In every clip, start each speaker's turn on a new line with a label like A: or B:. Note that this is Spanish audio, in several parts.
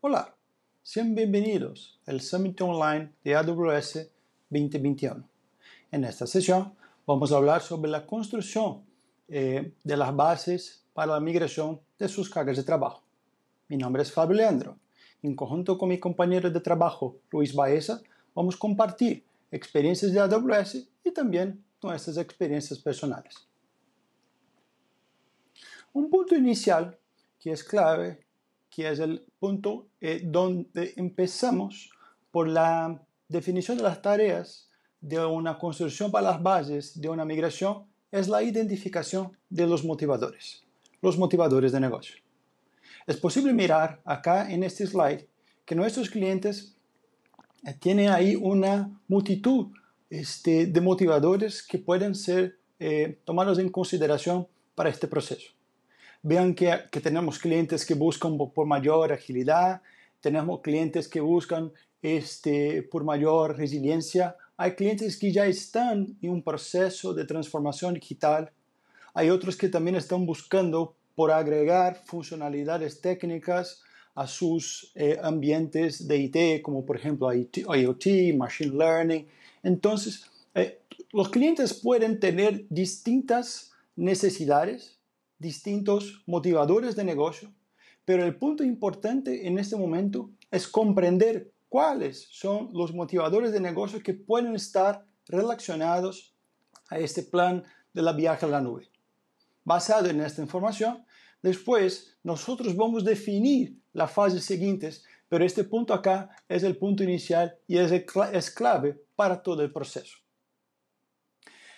A: Hola, sean bienvenidos al Summit Online de AWS 2021. En esta sesión vamos a hablar sobre la construcción eh, de las bases para la migración de sus cargas de trabajo. Mi nombre es Fabio Leandro. En conjunto con mi compañero de trabajo Luis Baeza, vamos a compartir experiencias de AWS y también nuestras experiencias personales. Un punto inicial que es clave que es el punto eh, donde empezamos por la definición de las tareas de una construcción para las bases de una migración, es la identificación de los motivadores, los motivadores de negocio. Es posible mirar acá en este slide que nuestros clientes eh, tienen ahí una multitud este, de motivadores que pueden ser eh, tomados en consideración para este proceso vean que, que tenemos clientes que buscan por mayor agilidad, tenemos clientes que buscan este, por mayor resiliencia, hay clientes que ya están en un proceso de transformación digital, hay otros que también están buscando por agregar funcionalidades técnicas a sus eh, ambientes de IT, como por ejemplo IoT, Machine Learning. Entonces, eh, los clientes pueden tener distintas necesidades distintos motivadores de negocio, pero el punto importante en este momento es comprender cuáles son los motivadores de negocio que pueden estar relacionados a este plan de la viaje a la nube. Basado en esta información, después nosotros vamos a definir las fases siguientes, pero este punto acá es el punto inicial y es, es clave para todo el proceso.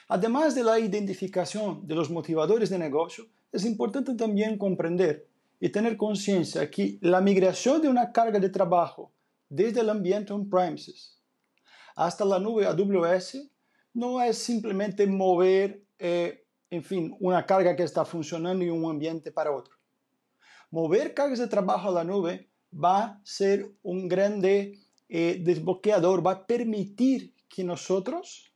A: Además de la identificación de los motivadores de negocio, es importante también comprender y tener conciencia que la migración de una carga de trabajo desde el ambiente on-premises hasta la nube AWS no es simplemente mover, eh, en fin, una carga que está funcionando en un ambiente para otro. Mover cargas de trabajo a la nube va a ser un grande eh, desbloqueador, va a permitir que nosotros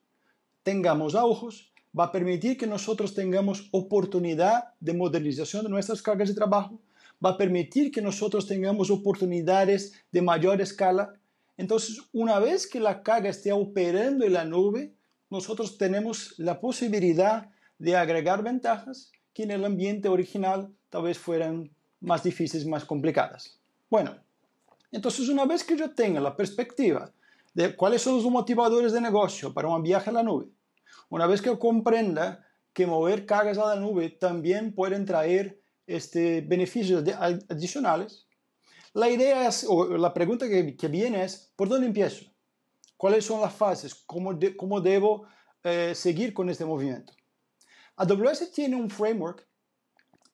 A: tengamos ojos, va a permitir que nosotros tengamos oportunidad de modernización de nuestras cargas de trabajo, va a permitir que nosotros tengamos oportunidades de mayor escala. Entonces, una vez que la carga esté operando en la nube, nosotros tenemos la posibilidad de agregar ventajas que en el ambiente original tal vez fueran más difíciles, más complicadas. Bueno, entonces una vez que yo tenga la perspectiva de cuáles son los motivadores de negocio para un viaje a la nube, una vez que comprenda que mover cargas a la nube también pueden traer este, beneficios adicionales, la idea es, la pregunta que, viene es, ¿por dónde empiezo? ¿Cuáles son las fases? ¿Cómo, debo eh, seguir con este movimiento? AWS tiene un framework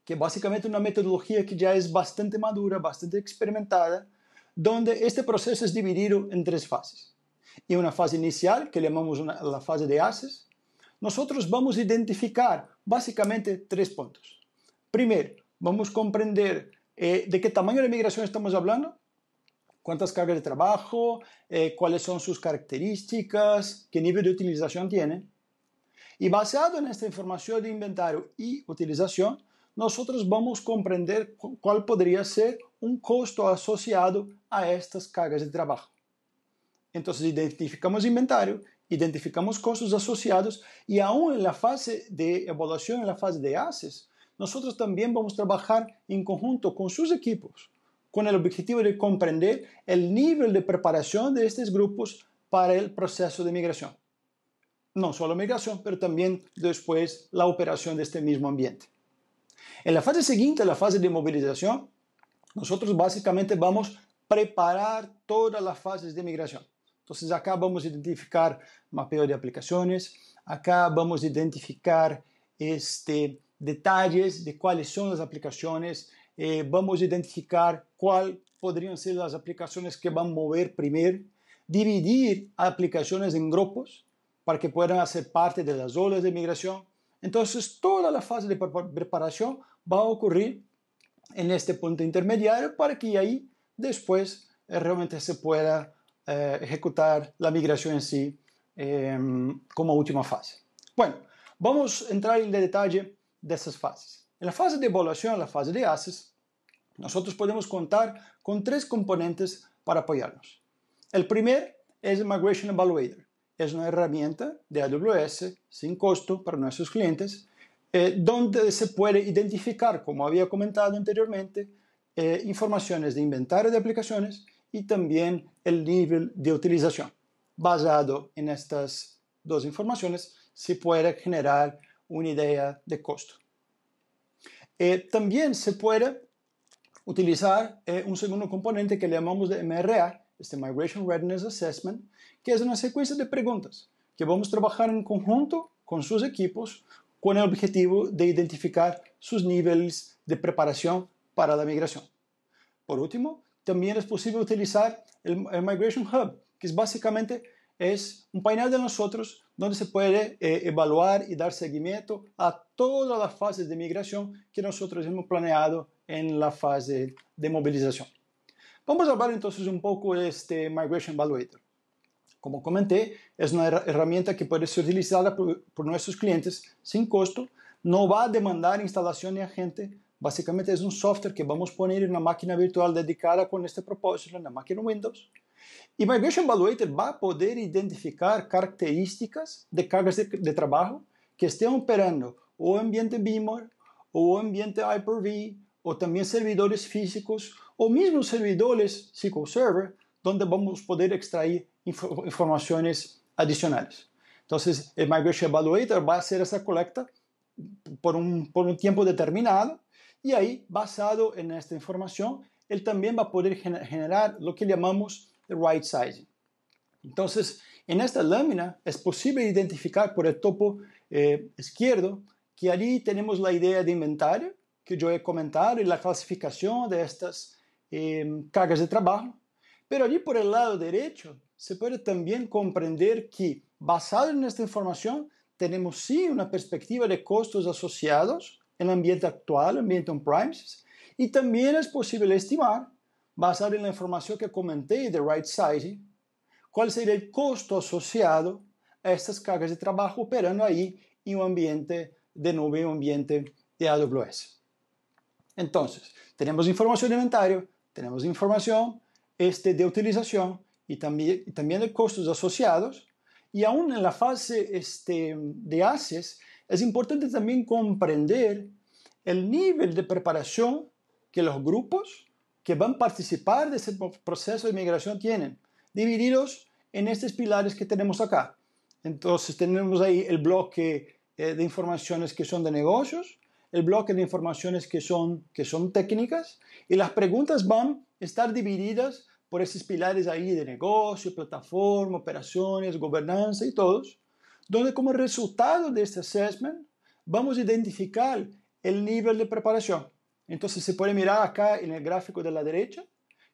A: que básicamente es una metodología que ya es bastante madura, bastante experimentada, donde este proceso es dividido en tres fases. Y una fase inicial, que llamamos la fase de ACES, nosotros vamos a identificar básicamente tres puntos. Primero, vamos a comprender eh, de qué tamaño de migración estamos hablando, cuántas cargas de trabajo, eh, cuáles son sus características, qué nivel de utilización tiene. Y basado en esta información de inventario y utilización, nosotros vamos a comprender cuál podría ser un costo asociado a estas cargas de trabajo. Entonces identificamos inventario identificamos costos asociados y aún en la fase de evaluación, en la fase de ACES, nosotros también vamos a trabajar en conjunto con sus equipos, con el objetivo de comprender el nivel de preparación de estos grupos para el proceso de migración. No solo migración, pero también después la operación de este mismo ambiente. En la fase siguiente, la fase de movilización, nosotros básicamente vamos a preparar todas las fases de migración. Entonces acá vamos a identificar mapeo de aplicaciones, acá vamos a identificar este, detalles de cuáles son las aplicaciones, eh, vamos a identificar cuáles podrían ser las aplicaciones que van a mover primero, dividir aplicaciones en grupos para que puedan hacer parte de las olas de migración. Entonces, toda la fase de preparación va a ocurrir en este punto intermediario para que ahí después eh, realmente se pueda eh, ejecutar la migración en sí em, como última fase. Bueno, vamos a entrar en el detalle de esas fases. En la fase de evaluación, la fase de ACES, nosotros podemos contar con tres componentes para apoyarnos. El primer es Migration Evaluator. Es una herramienta de AWS sin costo para nuestros clientes, eh, donde se puede identificar, como había comentado anteriormente, eh, informaciones de inventario de aplicaciones y también el nivel de utilización. Basado en estas dos informaciones, se puede generar una idea de costo. Eh, también se puede utilizar eh, un segundo componente que le llamamos de MRA, este Migration Readiness Assessment, que es una secuencia de preguntas que vamos a trabajar en conjunto con sus equipos con el objetivo de identificar sus niveles de preparación para la migración. Por último, también es posible utilizar el, Migration Hub, que es básicamente es un panel de nosotros donde se puede eh, evaluar y dar seguimiento a todas las fases de migración que nosotros hemos planeado en la fase de movilización. Vamos a hablar entonces un poco de este Migration Evaluator. Como comenté, es una herramienta que puede ser utilizada por, por nuestros clientes sin costo, no va a demandar instalación de agente, Básicamente es un software que vamos a poner en una máquina virtual dedicada con este propósito, en la máquina Windows. Y Migration Evaluator va a poder identificar características de cargas de, trabajo que estén operando o ambiente VMware, o ambiente Hyper-V, o también servidores físicos, o mismos servidores SQL Server, donde vamos a poder extraer informaciones adicionales. Entonces, el Migration Evaluator va a hacer esa colecta por un, por un tiempo determinado y ahí, basado en esta información, él también va a poder generar lo que llamamos right sizing. Entonces, en esta lámina es posible identificar por el topo eh, izquierdo que allí tenemos la idea de inventario que yo he comentado y la clasificación de estas em, cargas de trabajo. Pero allí por el lado derecho se puede también comprender que basado en esta información tenemos sí una perspectiva de costos asociados el ambiente actual, el ambiente on-premises, y también es posible estimar, basado en la información que comenté de right sizing, cuál sería el costo asociado a estas cargas de trabajo operando ahí en un ambiente de nube, en un ambiente de AWS. Entonces, tenemos información de inventario, tenemos información este, de utilización y también, también de costos asociados. Y aún en la fase este, de ACES es importante también comprender el nivel de preparación que los grupos que van a participar de ese proceso de migración tienen, divididos en estos pilares que tenemos acá. Entonces tenemos ahí el bloque eh, de informaciones que son de negocios, el bloque de informaciones que son, que son técnicas y las preguntas van a estar divididas por esos pilares ahí de negocio, plataforma, operaciones, gobernanza y todos donde como resultado de este assessment vamos a identificar el nivel de preparación. Entonces se puede mirar acá en el gráfico de la derecha,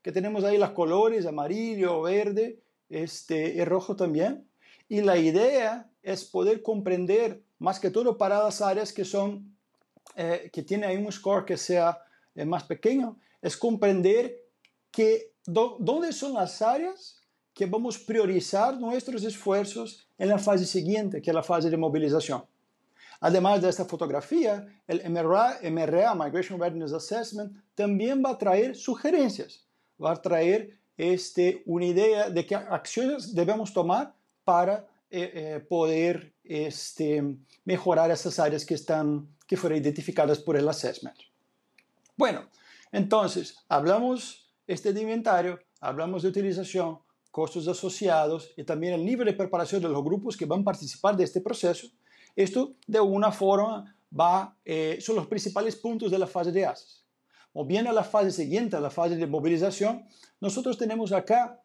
A: que tenemos ahí los colores, amarillo, verde, este, y rojo también. Y la idea es poder comprender, más que todo para las áreas que son, eh, que tienen ahí un score que sea eh, más pequeño, es comprender que, dónde son las áreas que vamos a priorizar nuestros esfuerzos en la fase siguiente, que es la fase de movilización. Además de esta fotografía, el MRA, Migration Readiness Assessment, también va a traer sugerencias, va a traer este, una idea de qué acciones debemos tomar para eh, eh, poder este, mejorar esas áreas que, están, que fueron identificadas por el assessment. Bueno, entonces, hablamos este de inventario, hablamos de utilización, costos asociados y también el nivel de preparación de los grupos que van a participar de este proceso. Esto de alguna forma va, eh, son los principales puntos de la fase de ASES. O bien a la fase siguiente, a la fase de movilización, nosotros tenemos acá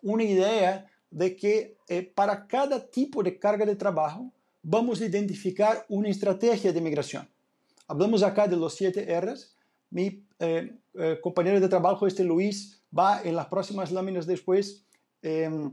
A: una idea de que eh, para cada tipo de carga de trabajo vamos a identificar una estrategia de migración. Hablamos acá de los siete R's. Mi eh, compañero de trabajo, este Luis, va en las próximas láminas después Em,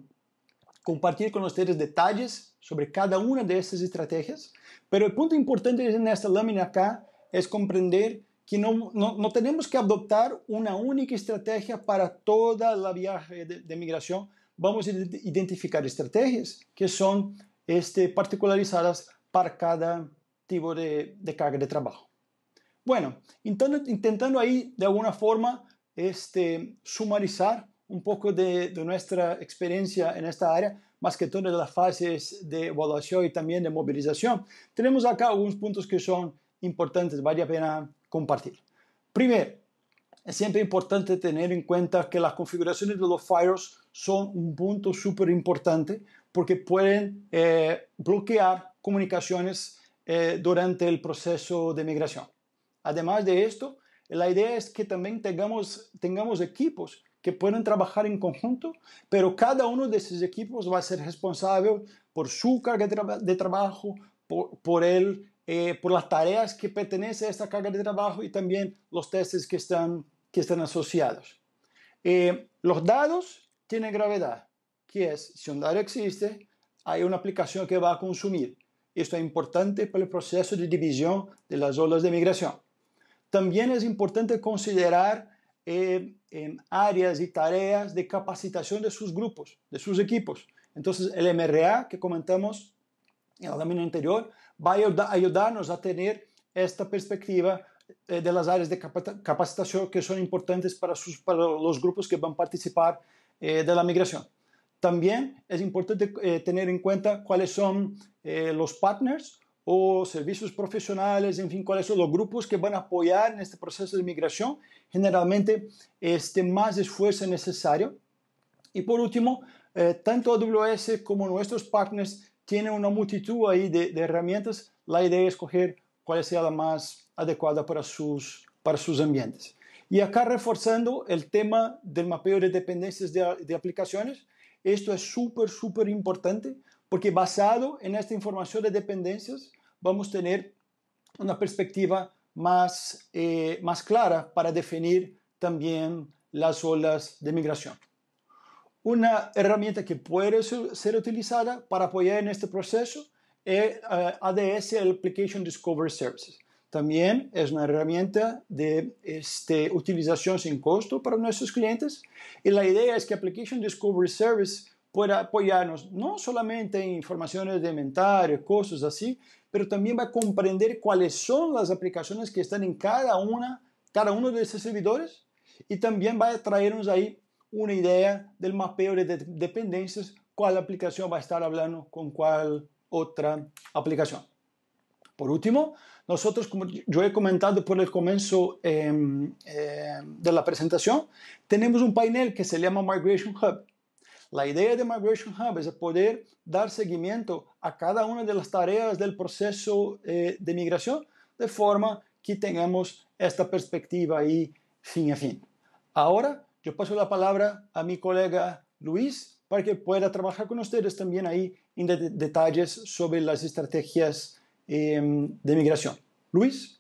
A: compartir con ustedes detalles sobre cada una de estas estrategias, pero el punto importante en esta lámina acá es comprender que no, no, tenemos que adoptar una única estrategia para toda la viaje de, migración. Vamos a identificar estrategias que son este, particularizadas para cada tipo de, carga de trabajo. Bueno, intentando, intentando ahí de alguna forma este, sumarizar un poco de, nuestra experiencia en esta área, más que todas las fases de evaluación y también de movilización, tenemos acá algunos puntos que son importantes, vale la pena compartir. Primero, es siempre importante tener en cuenta que las configuraciones de los firewalls son un punto súper importante porque pueden eh, bloquear comunicaciones eh, durante el proceso de migración. Además de esto, la idea es que también tengamos equipos que pueden trabajar en conjunto, pero cada uno de esos equipos va a ser responsable por su carga de, trabajo, por, por eh, por las tareas que pertenecen a esta carga de trabajo y también los testes que están, que están asociados. Eh, los dados tienen gravedad, que es, si un dado existe, hay una aplicación que va a consumir. Esto es importante para el proceso de división de las olas de migración. También es importante considerar eh, en áreas y tareas de capacitación de sus grupos, de sus equipos. Entonces, el MRA que comentamos en el término anterior va a ayudarnos a tener esta perspectiva eh, de las áreas de capacitación que son importantes para, sus, para los grupos que van a participar eh, de la migración. También es importante eh, tener en cuenta cuáles son los partners o servicios profesionales, en fin, cuáles son los grupos que van a apoyar en este proceso de migración, generalmente este, más esfuerzo es necesario. Y por último, eh, tanto AWS como nuestros partners tienen una multitud ahí de, herramientas. La idea es escoger cuál sea la más adecuada para sus, para sus ambientes. Y acá reforzando el tema del mapeo de dependencias de, de aplicaciones, esto es súper, súper importante porque basado en esta información de dependencias, vamos a tener una perspectiva más, eh, más clara para definir también las olas de migración. Una herramienta que puede ser utilizada para apoyar en este proceso es eh, ADS Application Discovery Services. También es una herramienta de este, utilización sin costo para nuestros clientes y la idea es que Application Discovery Service para apoyarnos, no solamente en informaciones de inventario, cosas así, pero también va a comprender cuáles son las aplicaciones que están en cada una, cada uno de esos servidores y también va a traernos ahí una idea del mapeo de dependencias, cuál aplicación va a estar hablando con cuál otra aplicación. Por último, nosotros, como yo he comentado por el comienzo em, em, de la presentación, tenemos un panel que se llama Migration Hub, la idea de Migration Hub es poder dar seguimiento a cada una de las tareas del proceso eh, de migración de forma que tengamos esta perspectiva ahí fin a fin. Ahora yo paso la palabra a mi colega Luis para que pueda trabajar con ustedes también ahí en detalles sobre las estrategias em, de migración. Luis.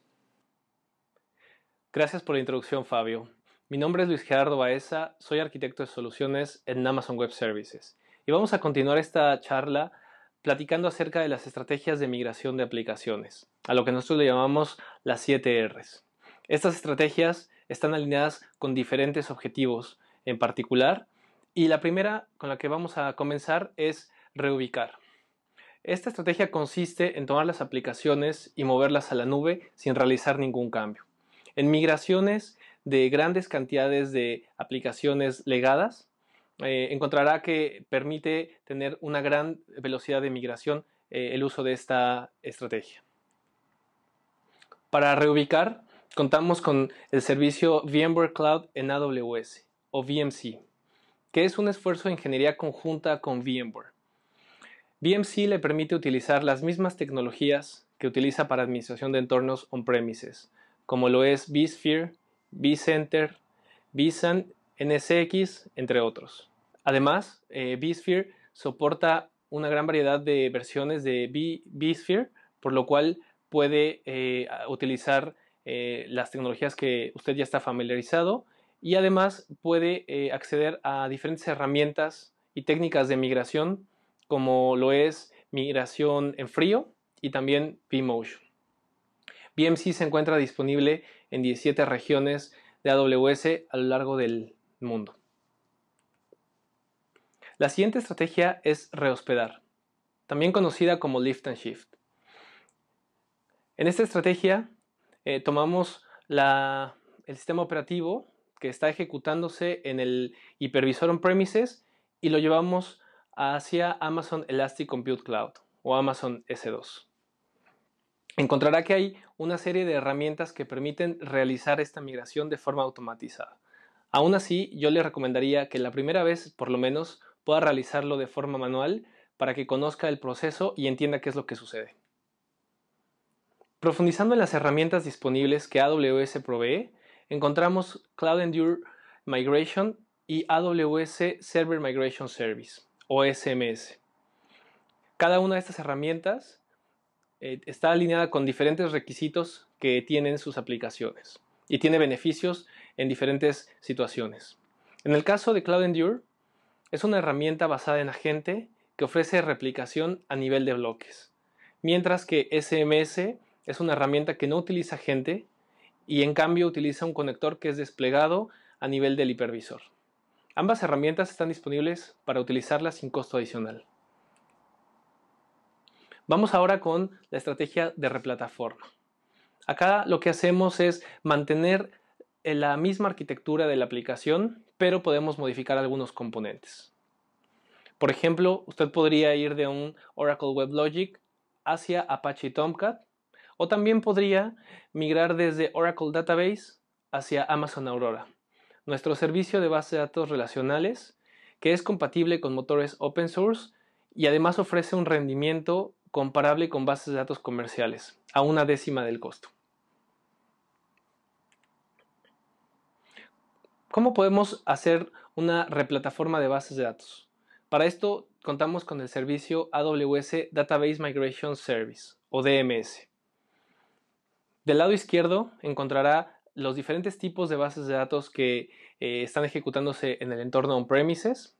B: Gracias por la introducción, Fabio. Mi nombre es Luis Gerardo Baeza, soy arquitecto de soluciones en Amazon Web Services y vamos a continuar esta charla platicando acerca de las estrategias de migración de aplicaciones, a lo que nosotros le llamamos las 7 Rs. Estas estrategias están alineadas con diferentes objetivos en particular y la primera con la que vamos a comenzar es reubicar. Esta estrategia consiste en tomar las aplicaciones y moverlas a la nube sin realizar ningún cambio. En migraciones de grandes cantidades de aplicaciones legadas, eh, encontrará que permite tener una gran velocidad de migración eh, el uso de esta estrategia. Para reubicar, contamos con el servicio VMware Cloud en AWS o VMC, que es un esfuerzo de ingeniería conjunta con VMware. VMC le permite utilizar las mismas tecnologías que utiliza para administración de entornos on-premises, como lo es vSphere, vCenter, vSAN, NSX, entre otros. Además, vSphere eh, soporta una gran variedad de versiones de vSphere, por lo cual puede eh, utilizar eh, las tecnologías que usted ya está familiarizado y además puede acceder a diferentes herramientas y técnicas de migración como lo es migración en frío y también vMotion. BMC se encuentra disponible en 17 regiones de AWS a lo largo del mundo. La siguiente estrategia es rehospedar, también conocida como lift and shift. En esta estrategia eh, tomamos el sistema operativo que está ejecutándose en el hipervisor on-premises y lo llevamos hacia Amazon Elastic Compute Cloud o Amazon S2 encontrará que hay una serie de herramientas que permiten realizar esta migración de forma automatizada. Aún así, yo le recomendaría que la primera vez, por lo menos, pueda realizarlo de forma manual para que conozca el proceso y entienda qué es lo que sucede. Profundizando en las herramientas disponibles que AWS provee, encontramos Cloud Endure Migration y AWS Server Migration Service, o SMS. Cada una de estas herramientas eh, está alineada con diferentes requisitos que tienen sus aplicaciones y tiene beneficios en diferentes situaciones. En el caso de Cloud Endure, es una herramienta basada en agente que ofrece replicación a nivel de bloques, mientras que SMS es una herramienta que no utiliza agente y en cambio utiliza un conector que es desplegado a nivel del hipervisor. Ambas herramientas están disponibles para utilizarlas sin costo adicional. Vamos ahora con la estrategia de replataforma. Acá lo que hacemos es mantener eh, la misma arquitectura de la aplicación, pero podemos modificar algunos componentes. Por ejemplo, usted podría ir de un Oracle WebLogic hacia Apache Tomcat o también podría migrar desde Oracle Database hacia Amazon Aurora, nuestro servicio de base de datos relacionales que es compatible con motores open source y además ofrece un rendimiento comparable con bases de datos comerciales, a una décima del costo. ¿Cómo podemos hacer una replataforma de bases de datos? Para esto contamos con el servicio AWS Database Migration Service o DMS. Del lado izquierdo encontrará los diferentes tipos de bases de datos que eh, están ejecutándose en el entorno on-premises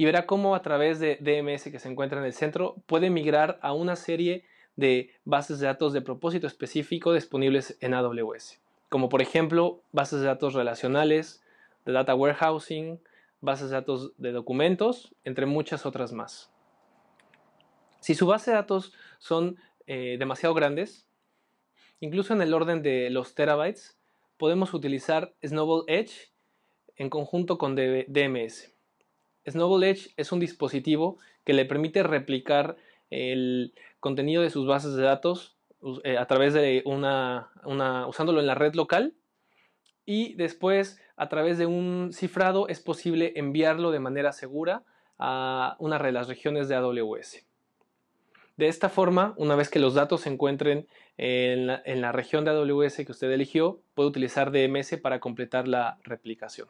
B: y verá cómo a través de DMS que se encuentra en el centro puede migrar a una serie de bases de datos de propósito específico disponibles en AWS, como por ejemplo bases de datos relacionales, de data warehousing, bases de datos de documentos, entre muchas otras más. Si su base de datos son eh, demasiado grandes, incluso en el orden de los terabytes, podemos utilizar Snowball Edge en conjunto con DMS. Snowball Edge es un dispositivo que le permite replicar el contenido de sus bases de datos eh, a través de una, usándolo en la red local y después a través de un cifrado es posible enviarlo de manera segura a una de las regiones de AWS. De esta forma, una vez que los datos se encuentren en en la región de AWS que usted eligió, puede utilizar DMS para completar la replicación.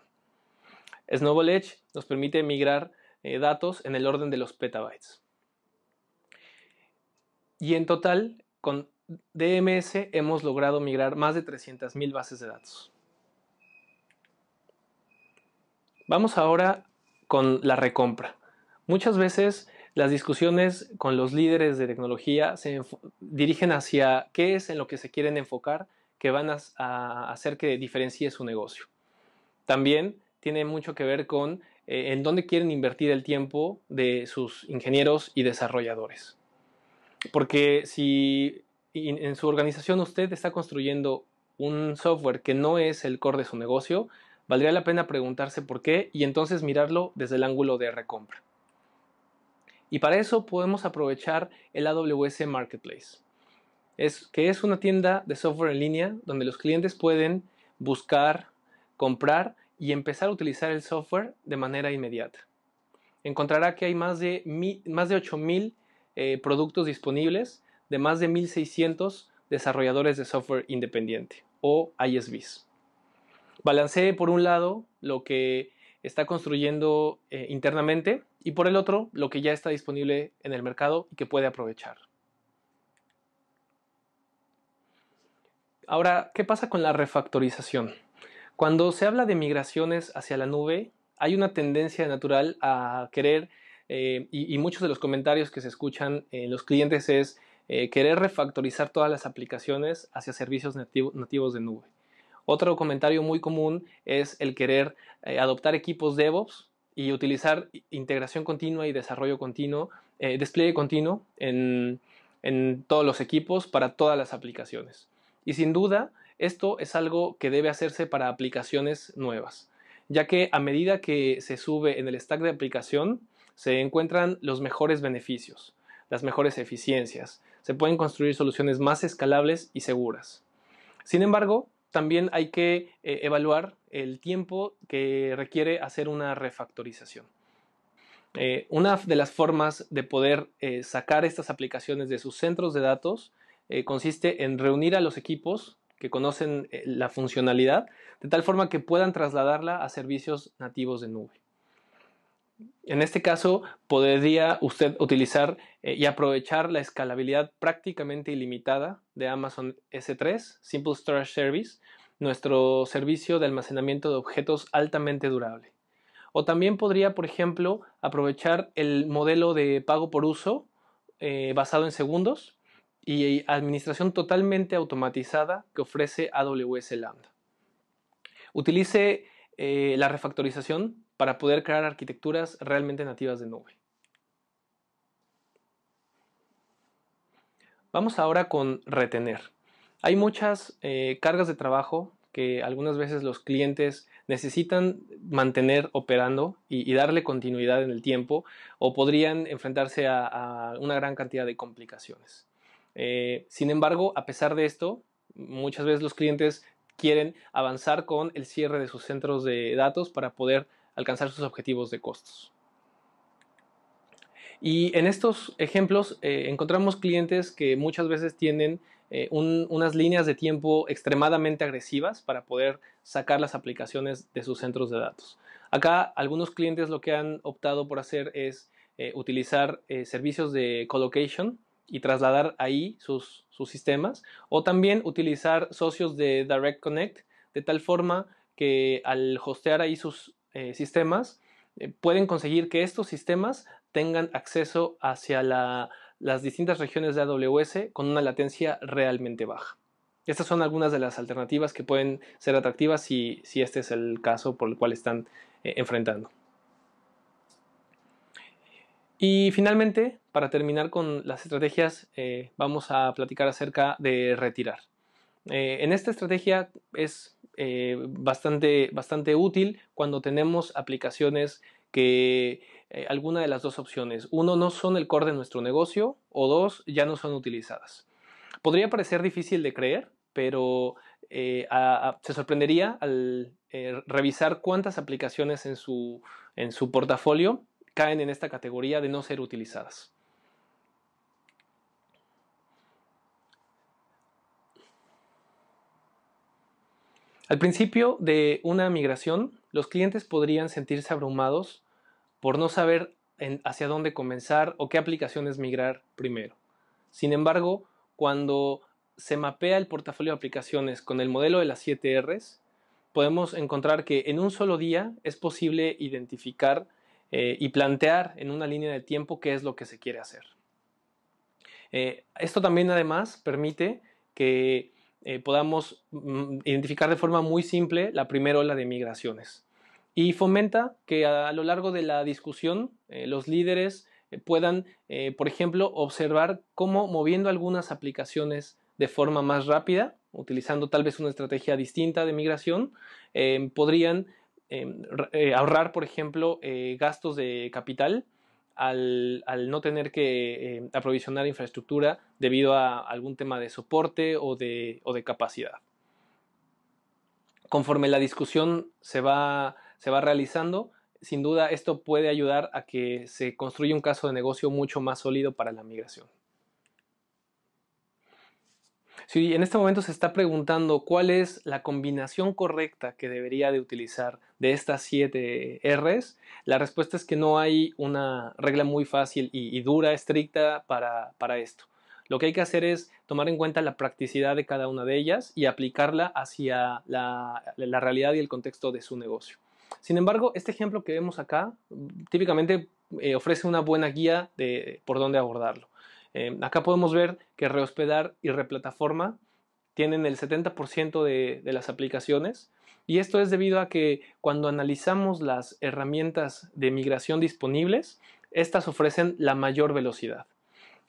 B: Snowball Edge nos permite migrar eh, datos en el orden de los petabytes. Y en total, con DMS hemos logrado migrar más de 300.000 bases de datos. Vamos ahora con la recompra. Muchas veces las discusiones con los líderes de tecnología se dirigen hacia qué es en lo que se quieren enfocar que van a hacer que diferencie su negocio. También tiene mucho que ver con eh, en dónde quieren invertir el tiempo de sus ingenieros y desarrolladores. Porque si en su organización usted está construyendo un software que no es el core de su negocio, valdría la pena preguntarse por qué y entonces mirarlo desde el ángulo de recompra. Y para eso podemos aprovechar el AWS Marketplace, es, que es una tienda de software en línea donde los clientes pueden buscar, comprar y empezar a utilizar el software de manera inmediata. Encontrará que hay más de, más de 8.000 eh, productos disponibles de más de 1.600 desarrolladores de software independiente o ISVs. Balancee por un lado lo que está construyendo eh, internamente y por el otro lo que ya está disponible en el mercado y que puede aprovechar. Ahora, ¿qué pasa con la refactorización? Cuando se habla de migraciones hacia la nube, hay una tendencia natural a querer, eh, y, muchos de los comentarios que se escuchan en los clientes es eh, querer refactorizar todas las aplicaciones hacia servicios nativos de nube. Otro comentario muy común es el querer eh, adoptar equipos DevOps y utilizar integración continua y desarrollo continuo, despliegue continuo en todos los equipos para todas las aplicaciones. Y sin duda, esto es algo que debe hacerse para aplicaciones nuevas, ya que a medida que se sube en el stack de aplicación, se encuentran los mejores beneficios, las mejores eficiencias, se pueden construir soluciones más escalables y seguras. Sin embargo, también hay que eh, evaluar el tiempo que requiere hacer una refactorización. Eh, una de las formas de poder eh, sacar estas aplicaciones de sus centros de datos consiste en reunir a los equipos que conocen eh, la funcionalidad, de tal forma que puedan trasladarla a servicios nativos de nube. En este caso, podría usted utilizar eh, y aprovechar la escalabilidad prácticamente ilimitada de Amazon S3, Simple Storage Service, nuestro servicio de almacenamiento de objetos altamente durable. O también podría, por ejemplo, aprovechar el modelo de pago por uso eh, basado en segundos y administración totalmente automatizada que ofrece AWS Lambda. Utilice eh, la refactorización para poder crear arquitecturas realmente nativas de nube. Vamos ahora con retener. Hay muchas eh, cargas de trabajo que algunas veces los clientes necesitan mantener operando y, darle continuidad en el tiempo o podrían enfrentarse a una gran cantidad de complicaciones. Eh, sin embargo, a pesar de esto, muchas veces los clientes quieren avanzar con el cierre de sus centros de datos para poder alcanzar sus objetivos de costos. Y en estos ejemplos eh, encontramos clientes que muchas veces tienen eh, unas líneas de tiempo extremadamente agresivas para poder sacar las aplicaciones de sus centros de datos. Acá algunos clientes lo que han optado por hacer es utilizar servicios de colocation y trasladar ahí sus, sistemas o también utilizar socios de Direct Connect de tal forma que al hostear ahí sus eh, sistemas eh, pueden conseguir que estos sistemas tengan acceso hacia las distintas regiones de AWS con una latencia realmente baja. Estas son algunas de las alternativas que pueden ser atractivas si, si este es el caso por el cual están eh, enfrentando. Y finalmente, para terminar con las estrategias, eh, vamos a platicar acerca de retirar. Eh, en esta estrategia es eh, bastante, bastante útil cuando tenemos aplicaciones que alguna de las dos opciones, uno, no son el core de nuestro negocio o dos, ya no son utilizadas. Podría parecer difícil de creer, pero se sorprendería al revisar cuántas aplicaciones en su, en su portafolio caen en esta categoría de no ser utilizadas. Al principio de una migración, los clientes podrían sentirse abrumados por no saber hacia dónde comenzar o qué aplicaciones migrar primero. Sin embargo, cuando se mapea el portafolio de aplicaciones con el modelo de las 7 Rs, podemos encontrar que en un solo día es posible identificar eh, y plantear en una línea de tiempo qué es lo que se quiere hacer. Eh, esto también además permite que eh, podamos mm, identificar de forma muy simple la primera ola de migraciones y fomenta que a, lo largo de la discusión los líderes puedan, por ejemplo, observar cómo moviendo algunas aplicaciones de forma más rápida, utilizando tal vez una estrategia distinta de migración, podrían Em, eh, ahorrar, por ejemplo, eh, gastos de capital al, no tener que em, aprovisionar infraestructura debido a algún tema de soporte o de, capacidad. Conforme la discusión se va, se va realizando, sin duda esto puede ayudar a que se construya un caso de negocio mucho más sólido para la migración. Si en este momento se está preguntando cuál es la combinación correcta que debería de utilizar de estas siete Rs, la respuesta es que no hay una regla muy fácil y, dura, estricta para, esto. Lo que hay que hacer es tomar en cuenta la practicidad de cada una de ellas y aplicarla hacia la, realidad y el contexto de su negocio. Sin embargo, este ejemplo que vemos acá mm, típicamente eh, ofrece una buena guía de por dónde abordarlo. Eh, acá podemos ver que rehospedar y replataforma tienen el 70% de, las aplicaciones y esto es debido a que cuando analizamos las herramientas de migración disponibles, estas ofrecen la mayor velocidad.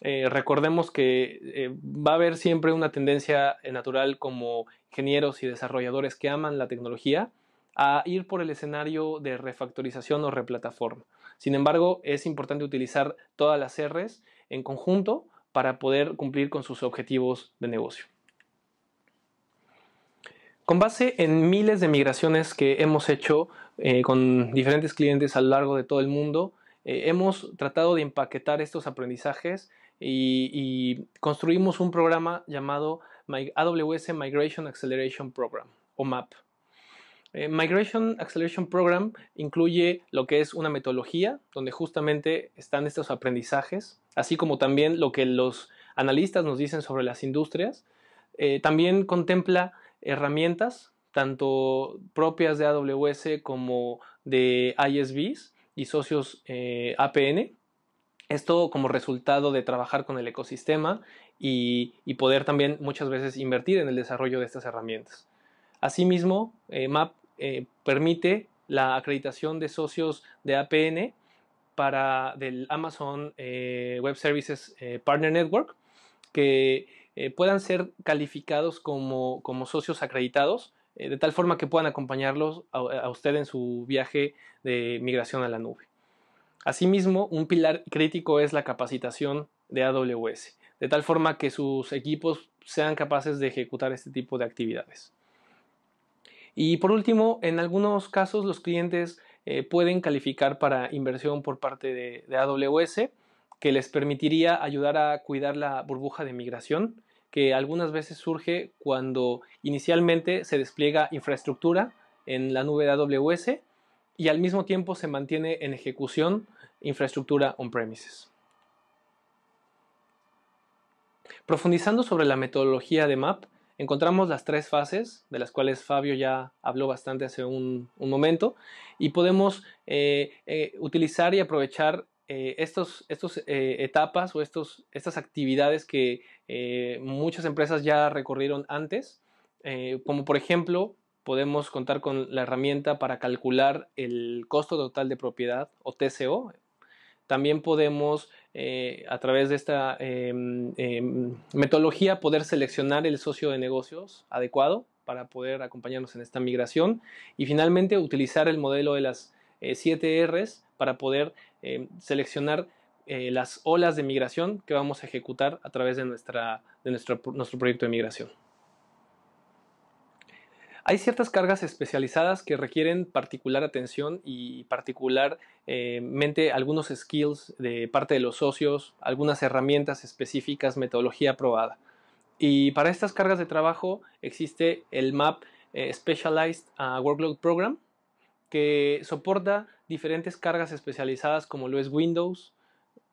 B: Eh, recordemos que eh, va a haber siempre una tendencia natural como ingenieros y desarrolladores que aman la tecnología a ir por el escenario de refactorización o replataforma. Sin embargo, es importante utilizar todas las R's en conjunto para poder cumplir con sus objetivos de negocio. Con base en miles de migraciones que hemos hecho eh, con diferentes clientes a lo largo de todo el mundo, eh, hemos tratado de empaquetar estos aprendizajes y, y, construimos un programa llamado AWS Migration Acceleration Program o MAP. Eh, Migration Acceleration Program incluye lo que es una metodología, donde justamente están estos aprendizajes, así como también lo que los analistas nos dicen sobre las industrias. Eh, también contempla herramientas, tanto propias de AWS como de ISVs y socios APN. Eh, APN. Esto como resultado de trabajar con el ecosistema y, poder también muchas veces invertir en el desarrollo de estas herramientas. Asimismo, MAP eh, permite la acreditación de socios de APN para del Amazon eh, Web Services eh, Partner Network que puedan ser calificados como, socios acreditados de tal forma que puedan acompañarlos a usted en su viaje de migración a la nube. Asimismo, un pilar crítico es la capacitación de AWS, de tal forma que sus equipos sean capaces de ejecutar este tipo de actividades. Y por último, en algunos casos los clientes eh, pueden calificar para inversión por parte de, AWS, que les permitiría ayudar a cuidar la burbuja de migración, que algunas veces surge cuando inicialmente se despliega infraestructura en la nube de AWS y al mismo tiempo se mantiene en ejecución infraestructura on-premises. Profundizando sobre la metodología de MAP, encontramos las tres fases, de las cuales Fabio ya habló bastante hace un, momento, y podemos eh, eh, utilizar y aprovechar eh, estas etapas o estos, estas actividades que muchas empresas ya recorrieron antes, como por ejemplo podemos contar con la herramienta para calcular el costo total de propiedad o TCO, también podemos eh, a través de esta em, em, metodología poder seleccionar el socio de negocios adecuado para poder acompañarnos en esta migración y finalmente utilizar el modelo de las eh, siete Rs para poder em, seleccionar eh, las olas de migración que vamos a ejecutar a través de, nuestra, nuestro proyecto de migración. Hay ciertas cargas especializadas que requieren particular atención y particularmente eh, algunos skills de parte de los socios, algunas herramientas específicas, metodología aprobada. Y para estas cargas de trabajo existe el MAP eh, Specialized ah, Workload Program, que soporta diferentes cargas especializadas como lo es Windows,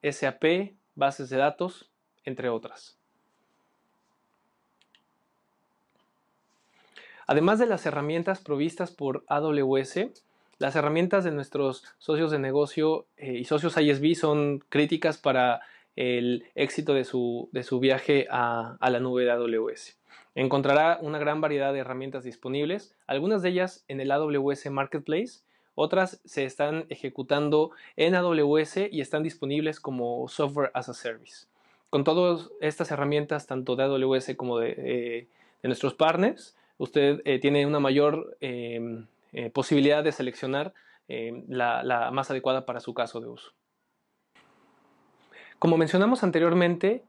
B: SAP, bases de datos, entre otras. Además de las herramientas provistas por AWS, las herramientas de nuestros socios de negocio eh, y socios ISB son críticas para el éxito de su, de su viaje a, a, la nube de AWS. Encontrará una gran variedad de herramientas disponibles, algunas de ellas en el AWS Marketplace, otras se están ejecutando en AWS y están disponibles como software as a service. Con todas estas herramientas, tanto de AWS como de, eh, de nuestros partners, usted eh, tiene una mayor em, eh, posibilidad de seleccionar em, la, más adecuada para su caso de uso. Como mencionamos anteriormente,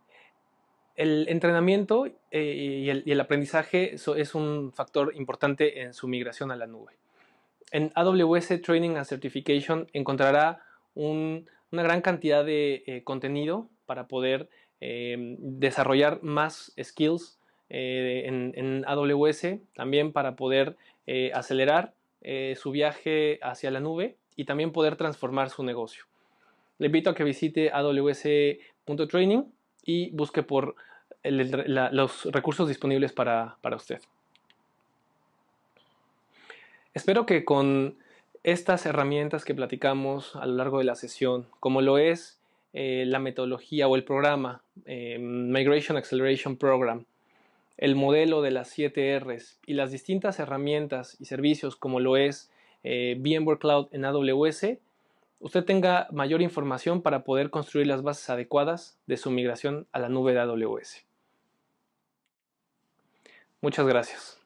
B: el entrenamiento eh, y, el, aprendizaje es un factor importante en su migración a la nube. En AWS Training and Certification encontrará una gran cantidad de contenido para poder em, desarrollar más skills eh, en, AWS también para poder eh, acelerar eh, su viaje hacia la nube y también poder transformar su negocio. Le invito a que visite aws.training y busque por los recursos disponibles para, usted. Espero que con estas herramientas que platicamos a lo largo de la sesión, como lo es la metodología o el programa Migration Acceleration Program, el modelo de las 7 Rs y las distintas herramientas y servicios como lo es eh, VMware Cloud en AWS, usted tenga mayor información para poder construir las bases adecuadas de su migración a la nube de AWS.
A: Muchas gracias.